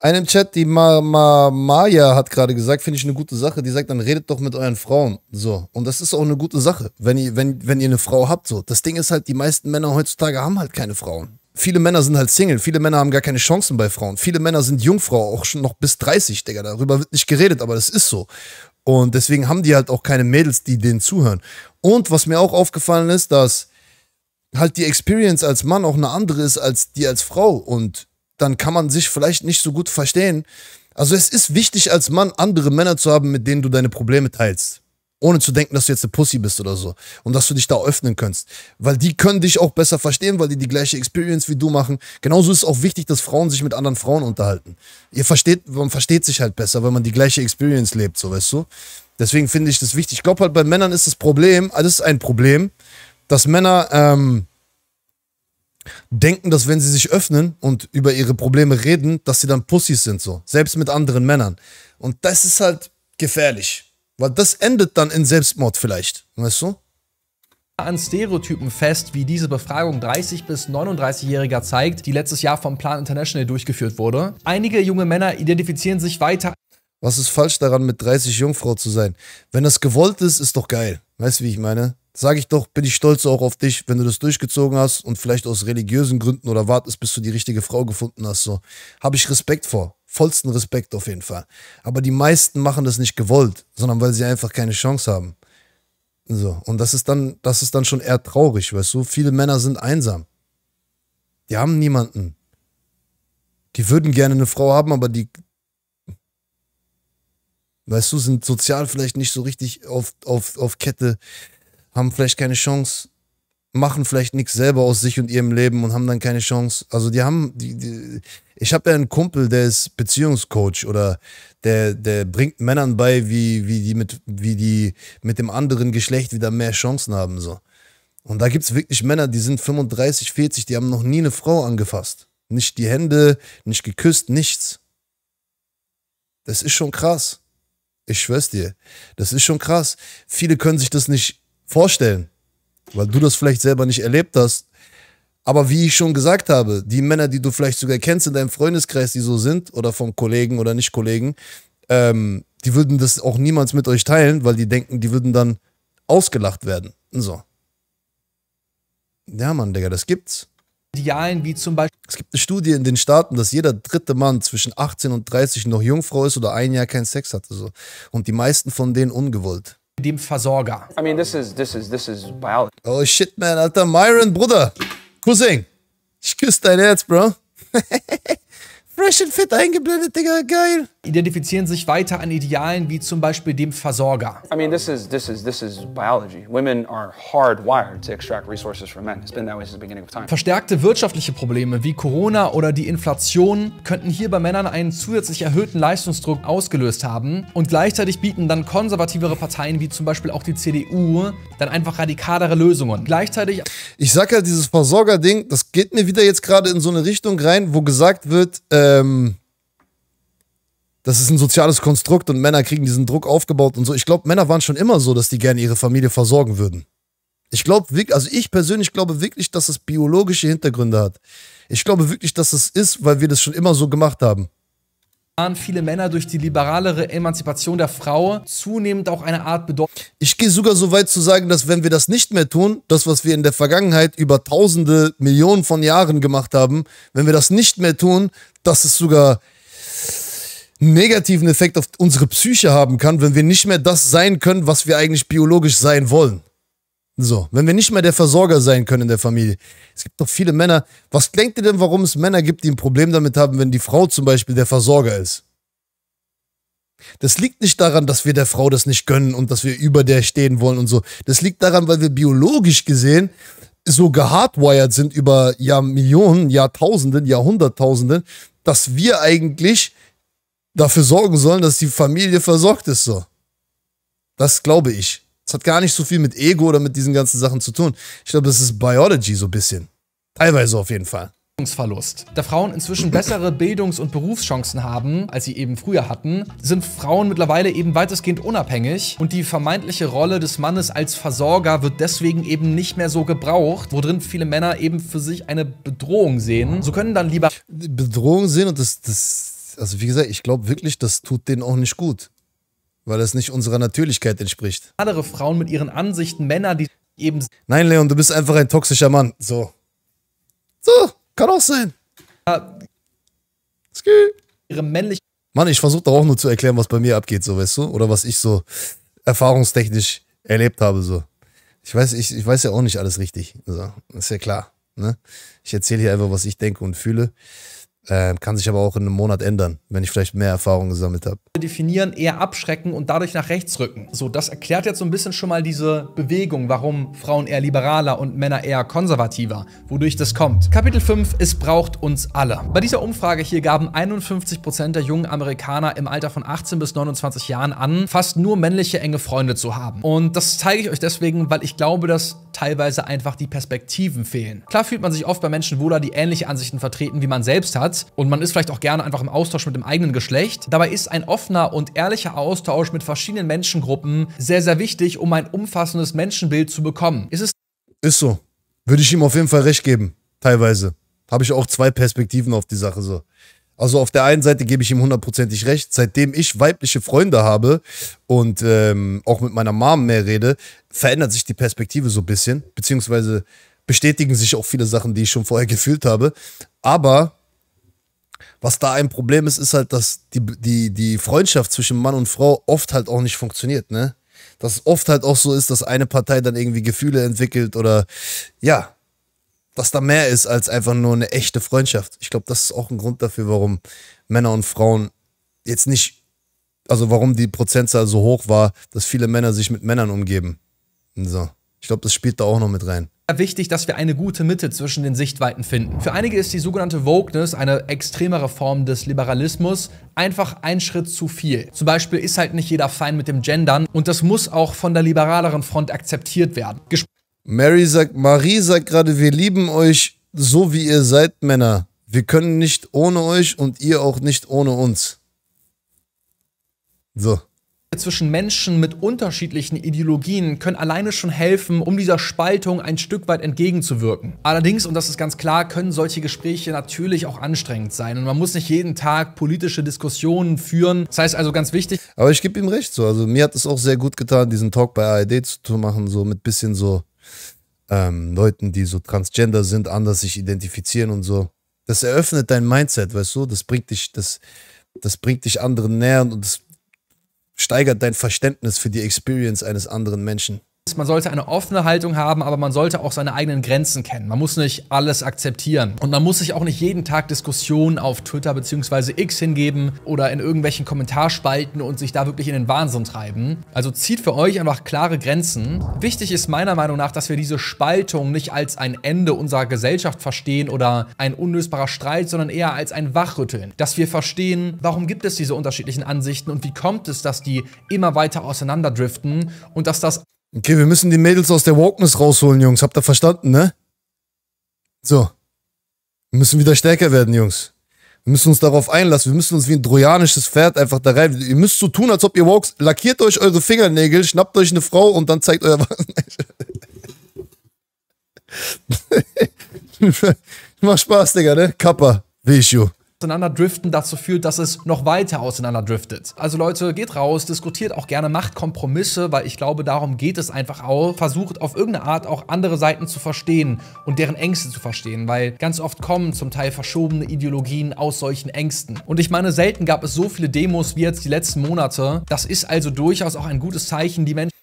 einem Chat, die Ma Ma Maya hat gerade gesagt, finde ich eine gute Sache. Die sagt, dann redet doch mit euren Frauen. So. Und das ist auch eine gute Sache, wenn ihr, wenn, wenn ihr eine Frau habt. So. Das Ding ist halt, die meisten Männer heutzutage haben halt keine Frauen. Viele Männer sind halt Single, viele Männer haben gar keine Chancen bei Frauen. Viele Männer sind Jungfrau, auch schon noch bis 30, Digga. Darüber wird nicht geredet, aber das ist so. Und deswegen haben die halt auch keine Mädels, die denen zuhören. Und was mir auch aufgefallen ist, dass halt die Experience als Mann auch eine andere ist als die als Frau. Und dann kann man sich vielleicht nicht so gut verstehen. Also es ist wichtig als Mann, andere Männer zu haben, mit denen du deine Probleme teilst. Ohne zu denken, dass du jetzt eine Pussy bist oder so. Und dass du dich da öffnen könntest. Weil die können dich auch besser verstehen, weil die die gleiche Experience wie du machen. Genauso ist es auch wichtig, dass Frauen sich mit anderen Frauen unterhalten. Ihr versteht, man versteht sich halt besser, wenn man die gleiche Experience lebt, so weißt du. Deswegen finde ich das wichtig. Ich glaube halt, bei Männern ist das Problem, das ist ein Problem, dass Männer, ähm, denken, dass wenn sie sich öffnen und über ihre Probleme reden, dass sie dann Pussys sind, so. Selbst mit anderen Männern. Und das ist halt gefährlich. Weil das endet dann in Selbstmord vielleicht. Weißt du? an Stereotypen fest, wie diese Befragung 30 bis 39-Jähriger zeigt, die letztes Jahr vom Plan International durchgeführt wurde. Einige junge Männer identifizieren sich weiter. Was ist falsch daran, mit 30 Jungfrau zu sein? Wenn das gewollt ist, ist doch geil. Weißt du, wie ich meine? sage ich doch, bin ich stolz auch auf dich, wenn du das durchgezogen hast und vielleicht aus religiösen Gründen oder wartest, bis du die richtige Frau gefunden hast. So habe ich Respekt vor. Vollsten Respekt auf jeden Fall. Aber die meisten machen das nicht gewollt, sondern weil sie einfach keine Chance haben. So, und das ist dann, das ist dann schon eher traurig, weißt du? Viele Männer sind einsam. Die haben niemanden. Die würden gerne eine Frau haben, aber die, weißt du, sind sozial vielleicht nicht so richtig auf, auf, auf Kette haben vielleicht keine Chance, machen vielleicht nichts selber aus sich und ihrem Leben und haben dann keine Chance. Also die haben, die, die ich habe ja einen Kumpel, der ist Beziehungscoach oder der, der bringt Männern bei, wie, wie, die mit, wie die mit dem anderen Geschlecht wieder mehr Chancen haben. So. Und da gibt es wirklich Männer, die sind 35, 40, die haben noch nie eine Frau angefasst. Nicht die Hände, nicht geküsst, nichts. Das ist schon krass. Ich schwör's dir. Das ist schon krass. Viele können sich das nicht vorstellen, weil du das vielleicht selber nicht erlebt hast. Aber wie ich schon gesagt habe, die Männer, die du vielleicht sogar kennst in deinem Freundeskreis, die so sind oder von Kollegen oder Nicht-Kollegen, ähm, die würden das auch niemals mit euch teilen, weil die denken, die würden dann ausgelacht werden. So. Ja, Mann, Digga, das gibt's. Idealen wie zum Beispiel. Es gibt eine Studie in den Staaten, dass jeder dritte Mann zwischen 18 und 30 noch Jungfrau ist oder ein Jahr keinen Sex hatte. So. Und die meisten von denen ungewollt. dem Versorger. I mean, this is, this is, this is biology. Oh shit, man, alter Myron, Bruder. Cousin, ich küsse dein Herz, Bro. [LAUGHS] Fresh and fit eingeblendet, Digga, geil. Identifizieren sich weiter an Idealen wie zum Beispiel dem Versorger. I mean, this is this is this is biology. Women are hardwired to extract resources from men. It's been that way since the beginning of time. Verstärkte wirtschaftliche Probleme wie Corona oder die Inflation könnten hier bei Männern einen zusätzlich erhöhten Leistungsdruck ausgelöst haben und gleichzeitig bieten dann konservativere Parteien wie zum Beispiel auch die CDU dann einfach radikalere Lösungen. Gleichzeitig ich sag ja, dieses Versorger-Ding, das geht mir wieder jetzt gerade in so eine Richtung rein, wo gesagt wird, äh, ähm, das ist ein soziales Konstrukt und Männer kriegen diesen Druck aufgebaut und so. Ich glaube, Männer waren schon immer so, dass die gerne ihre Familie versorgen würden. Ich glaube, also ich persönlich glaube wirklich, dass es biologische Hintergründe hat. Ich glaube wirklich, dass es ist, weil wir das schon immer so gemacht haben sahen viele Männer durch die liberalere Emanzipation der Frau zunehmend auch eine Art Bedeutung. Ich gehe sogar so weit zu sagen, dass wenn wir das nicht mehr tun, das, was wir in der Vergangenheit über tausende, Millionen von Jahren gemacht haben, wenn wir das nicht mehr tun, dass es sogar einen negativen Effekt auf unsere Psyche haben kann, wenn wir nicht mehr das sein können, was wir eigentlich biologisch sein wollen. So, wenn wir nicht mehr der Versorger sein können in der Familie. Es gibt doch viele Männer. Was denkt ihr denn, warum es Männer gibt, die ein Problem damit haben, wenn die Frau zum Beispiel der Versorger ist? Das liegt nicht daran, dass wir der Frau das nicht gönnen und dass wir über der stehen wollen und so. Das liegt daran, weil wir biologisch gesehen so gehardwired sind über Jahr Millionen, Jahrtausenden, Jahrhunderttausenden, dass wir eigentlich dafür sorgen sollen, dass die Familie versorgt ist so. Das glaube ich. Es hat gar nicht so viel mit Ego oder mit diesen ganzen Sachen zu tun. Ich glaube, das ist Biology so ein bisschen. Teilweise auf jeden Fall. Bildungsverlust. Da Frauen inzwischen bessere Bildungs- und Berufschancen haben, als sie eben früher hatten, sind Frauen mittlerweile eben weitestgehend unabhängig und die vermeintliche Rolle des Mannes als Versorger wird deswegen eben nicht mehr so gebraucht, worin viele Männer eben für sich eine Bedrohung sehen. So können dann lieber Bedrohung sehen und das, das also wie gesagt, ich glaube wirklich, das tut denen auch nicht gut. Weil es nicht unserer Natürlichkeit entspricht. Andere Frauen mit ihren Ansichten, Männer, die eben. Nein, Leon, du bist einfach ein toxischer Mann. So. So, kann auch sein. Ja. Äh, Ski. Ihre männliche. Mann, ich versuche doch auch nur zu erklären, was bei mir abgeht, so, weißt du? Oder was ich so erfahrungstechnisch erlebt habe, so. Ich weiß, ich, ich weiß ja auch nicht alles richtig. So. Ist ja klar. Ne? Ich erzähle hier einfach, was ich denke und fühle. Ähm, kann sich aber auch in einem Monat ändern, wenn ich vielleicht mehr Erfahrung gesammelt habe. Definieren eher abschrecken und dadurch nach rechts rücken. So, das erklärt jetzt so ein bisschen schon mal diese Bewegung, warum Frauen eher liberaler und Männer eher konservativer, wodurch das kommt. Kapitel 5, es braucht uns alle. Bei dieser Umfrage hier gaben 51% Prozent der jungen Amerikaner im Alter von 18 bis 29 Jahren an, fast nur männliche enge Freunde zu haben. Und das zeige ich euch deswegen, weil ich glaube, dass teilweise einfach die Perspektiven fehlen. Klar fühlt man sich oft bei Menschen wohler, die ähnliche Ansichten vertreten, wie man selbst hat, und man ist vielleicht auch gerne einfach im Austausch mit dem eigenen Geschlecht. Dabei ist ein offener und ehrlicher Austausch mit verschiedenen Menschengruppen sehr, sehr wichtig, um ein umfassendes Menschenbild zu bekommen. Ist es ist so. Würde ich ihm auf jeden Fall recht geben. Teilweise. Habe ich auch zwei Perspektiven auf die Sache so. Also auf der einen Seite gebe ich ihm hundertprozentig recht. Seitdem ich weibliche Freunde habe und ähm, auch mit meiner Mom mehr rede, verändert sich die Perspektive so ein bisschen. Beziehungsweise bestätigen sich auch viele Sachen, die ich schon vorher gefühlt habe. Aber was da ein Problem ist, ist halt, dass die, die, die Freundschaft zwischen Mann und Frau oft halt auch nicht funktioniert, ne? Dass es oft halt auch so ist, dass eine Partei dann irgendwie Gefühle entwickelt oder ja, dass da mehr ist als einfach nur eine echte Freundschaft. Ich glaube, das ist auch ein Grund dafür, warum Männer und Frauen jetzt nicht, also warum die Prozentzahl so hoch war, dass viele Männer sich mit Männern umgeben. So. Ich glaube, das spielt da auch noch mit rein wichtig, dass wir eine gute Mitte zwischen den Sichtweiten finden. Für einige ist die sogenannte Wokeness, eine extremere Form des Liberalismus, einfach ein Schritt zu viel. Zum Beispiel ist halt nicht jeder fein mit dem Gendern und das muss auch von der liberaleren Front akzeptiert werden. Gesp Mary sagt, Marie sagt gerade, wir lieben euch so wie ihr seid, Männer. Wir können nicht ohne euch und ihr auch nicht ohne uns. So zwischen Menschen mit unterschiedlichen Ideologien können alleine schon helfen, um dieser Spaltung ein Stück weit entgegenzuwirken. Allerdings, und das ist ganz klar, können solche Gespräche natürlich auch anstrengend sein und man muss nicht jeden Tag politische Diskussionen führen. Das heißt also ganz wichtig. Aber ich gebe ihm recht so. Also mir hat es auch sehr gut getan, diesen Talk bei ARD zu machen, so mit bisschen so ähm, Leuten, die so transgender sind, anders sich identifizieren und so. Das eröffnet dein Mindset, weißt du? Das bringt dich, das, das bringt dich anderen näher und das steigert dein Verständnis für die Experience eines anderen Menschen. Man sollte eine offene Haltung haben, aber man sollte auch seine eigenen Grenzen kennen. Man muss nicht alles akzeptieren. Und man muss sich auch nicht jeden Tag Diskussionen auf Twitter bzw. X hingeben oder in irgendwelchen Kommentarspalten und sich da wirklich in den Wahnsinn treiben. Also zieht für euch einfach klare Grenzen. Wichtig ist meiner Meinung nach, dass wir diese Spaltung nicht als ein Ende unserer Gesellschaft verstehen oder ein unlösbarer Streit, sondern eher als ein Wachrütteln. Dass wir verstehen, warum gibt es diese unterschiedlichen Ansichten und wie kommt es, dass die immer weiter auseinanderdriften und dass das Okay, wir müssen die Mädels aus der Walkness rausholen, Jungs. Habt ihr verstanden, ne? So. Wir müssen wieder stärker werden, Jungs. Wir müssen uns darauf einlassen. Wir müssen uns wie ein trojanisches Pferd einfach da rein. Ihr müsst so tun, als ob ihr Walks. Lackiert euch eure Fingernägel, schnappt euch eine Frau und dann zeigt euer. [LAUGHS] Macht Spaß, Digga, ne? Kappa. Wie ich, you. Auseinanderdriften dazu führt, dass es noch weiter auseinanderdriftet. Also Leute, geht raus, diskutiert auch gerne, macht Kompromisse, weil ich glaube, darum geht es einfach auch. Versucht auf irgendeine Art auch andere Seiten zu verstehen und deren Ängste zu verstehen, weil ganz oft kommen zum Teil verschobene Ideologien aus solchen Ängsten. Und ich meine, selten gab es so viele Demos wie jetzt die letzten Monate. Das ist also durchaus auch ein gutes Zeichen, die Menschen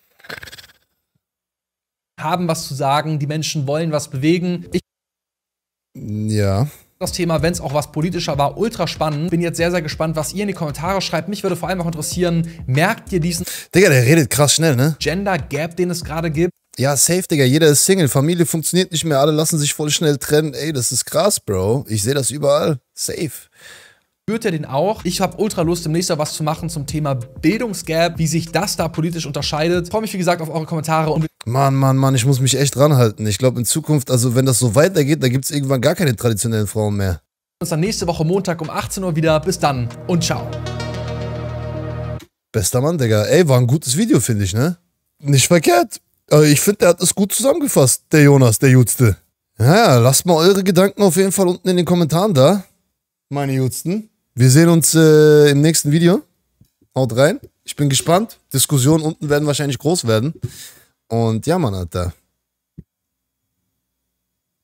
haben was zu sagen, die Menschen wollen was bewegen. Ich ja. Das Thema, wenn es auch was politischer war, ultra spannend. Bin jetzt sehr, sehr gespannt, was ihr in die Kommentare schreibt. Mich würde vor allem auch interessieren, merkt ihr diesen... Digga, der redet krass schnell, ne? Gender Gap, den es gerade gibt. Ja, safe, Digga. Jeder ist Single. Familie funktioniert nicht mehr. Alle lassen sich voll schnell trennen. Ey, das ist krass, Bro. Ich sehe das überall. Safe spürt ihr den auch. Ich habe ultra Lust, demnächst was zu machen zum Thema Bildungsgap, wie sich das da politisch unterscheidet. Freue mich, wie gesagt, auf eure Kommentare. Und Mann, Mann, Mann, ich muss mich echt ranhalten. Ich glaube, in Zukunft, also wenn das so weitergeht, da gibt es irgendwann gar keine traditionellen Frauen mehr. Wir Uns dann nächste Woche Montag um 18 Uhr wieder. Bis dann und ciao. Bester Mann, Digga. Ey, war ein gutes Video, finde ich, ne? Nicht verkehrt. Äh, ich finde, der hat es gut zusammengefasst, der Jonas, der Jutste. Ja, lasst mal eure Gedanken auf jeden Fall unten in den Kommentaren da, meine Jutsten. Wir sehen uns äh, im nächsten Video. Haut rein. Ich bin gespannt. Diskussionen unten werden wahrscheinlich groß werden. Und ja, Mann, Alter.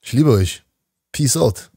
Ich liebe euch. Peace out.